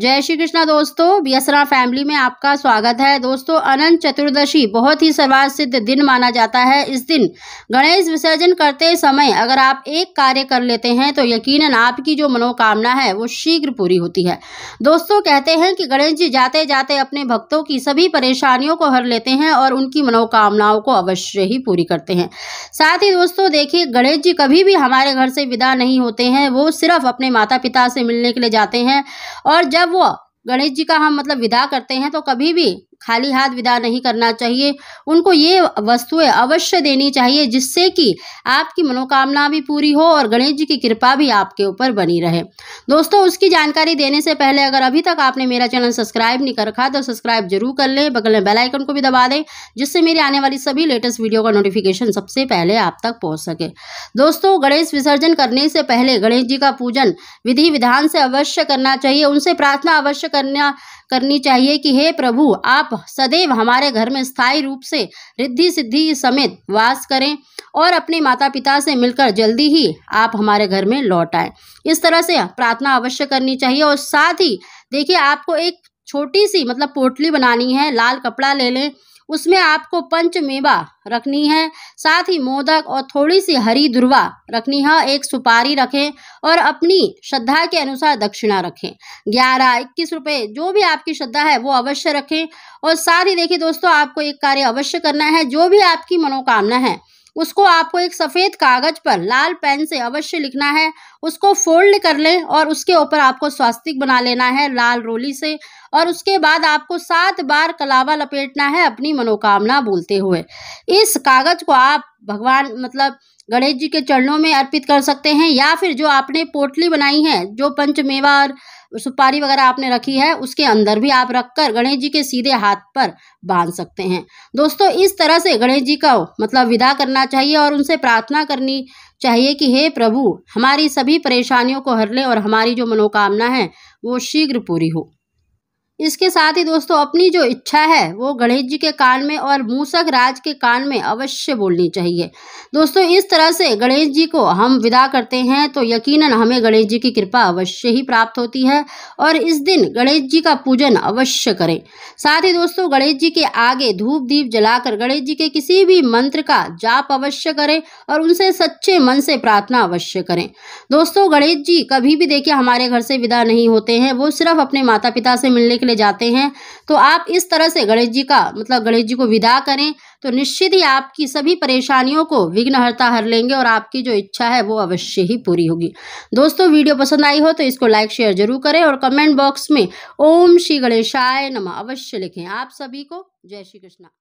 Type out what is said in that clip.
जय श्री कृष्णा दोस्तों बियसरा फैमिली में आपका स्वागत है दोस्तों अनंत चतुर्दशी बहुत ही सर्वार सिद्ध दिन माना जाता है इस दिन गणेश विसर्जन करते समय अगर आप एक कार्य कर लेते हैं तो यकीनन आपकी जो मनोकामना है वो शीघ्र पूरी होती है दोस्तों कहते हैं कि गणेश जी जाते जाते अपने भक्तों की सभी परेशानियों को हर लेते हैं और उनकी मनोकामनाओं को अवश्य ही पूरी करते हैं साथ ही दोस्तों देखिए गणेश जी कभी भी हमारे घर से विदा नहीं होते हैं वो सिर्फ अपने माता पिता से मिलने के लिए जाते हैं और जब है वो गणेश जी का हम मतलब विदा करते हैं तो कभी भी खाली हाथ विदा नहीं करना चाहिए उनको ये वस्तुएं अवश्य देनी चाहिए जिससे कि आपकी मनोकामना भी पूरी हो और गणेश जी की कृपा भी आपके ऊपर बनी रहे दोस्तों उसकी जानकारी देने से पहले अगर अभी तक आपने मेरा चैनल सब्सक्राइब नहीं कर रखा तो सब्सक्राइब जरूर कर लें बगल में बेलाइकन को भी दबा दें जिससे मेरी आने वाली सभी लेटेस्ट वीडियो का नोटिफिकेशन सबसे पहले आप तक पहुँच सके दोस्तों गणेश विसर्जन करने से पहले गणेश जी का पूजन विधि विधान से अवश्य करना चाहिए उनसे प्रार्थना अवश्य करना करनी चाहिए कि हे प्रभु आप सदैव हमारे घर में स्थायी रूप से रिद्धि सिद्धि समेत वास करें और अपने माता पिता से मिलकर जल्दी ही आप हमारे घर में लौट आए इस तरह से प्रार्थना अवश्य करनी चाहिए और साथ ही देखिए आपको एक छोटी सी मतलब पोटली बनानी है लाल कपड़ा ले लें उसमें आपको पंचमेवा रखनी है साथ ही मोदक और थोड़ी सी हरी दुर्वा रखनी है एक सुपारी रखें और अपनी श्रद्धा के अनुसार दक्षिणा रखें ग्यारह इक्कीस रुपये जो भी आपकी श्रद्धा है वो अवश्य रखें और साथ ही देखिए दोस्तों आपको एक कार्य अवश्य करना है जो भी आपकी मनोकामना है उसको आपको एक सफ़ेद कागज पर लाल पेन से अवश्य लिखना है उसको फोल्ड कर लें और उसके ऊपर आपको स्वास्तिक बना लेना है लाल रोली से और उसके बाद आपको सात बार कलावा लपेटना है अपनी मनोकामना बोलते हुए इस कागज को आप भगवान मतलब गणेश जी के चरणों में अर्पित कर सकते हैं या फिर जो आपने पोटली बनाई है जो पंचमेवा और सुपारी वगैरह आपने रखी है उसके अंदर भी आप रखकर गणेश जी के सीधे हाथ पर बांध सकते हैं दोस्तों इस तरह से गणेश जी का मतलब विदा करना चाहिए और उनसे प्रार्थना करनी चाहिए कि हे प्रभु हमारी सभी परेशानियों को हर ले और हमारी जो मनोकामना है वो शीघ्र पूरी हो इसके साथ ही दोस्तों अपनी जो इच्छा है वो गणेश जी के कान में और मूसक राज के कान में अवश्य बोलनी चाहिए दोस्तों इस तरह से गणेश जी को हम विदा करते हैं तो यकीनन हमें गणेश जी की कृपा अवश्य ही प्राप्त होती है और इस दिन गणेश जी का पूजन अवश्य करें साथ ही दोस्तों गणेश जी के आगे धूप दीप जलाकर गणेश जी के किसी भी मंत्र का जाप अवश्य करें और उनसे सच्चे मन से प्रार्थना अवश्य करें दोस्तों गणेश जी कभी भी देखिए हमारे घर से विदा नहीं होते हैं वो सिर्फ अपने माता पिता से मिलने के लिए जाते हैं तो आप इस तरह से गणेश जी का मतलब गणेश जी को विदा करें तो निश्चित ही आपकी सभी परेशानियों को विघ्नहर्ता हर लेंगे और आपकी जो इच्छा है वो अवश्य ही पूरी होगी दोस्तों वीडियो पसंद आई हो तो इसको लाइक शेयर जरूर करें और कमेंट बॉक्स में ओम श्री गणेशाय नमः अवश्य लिखें आप सभी को जय श्री कृष्णा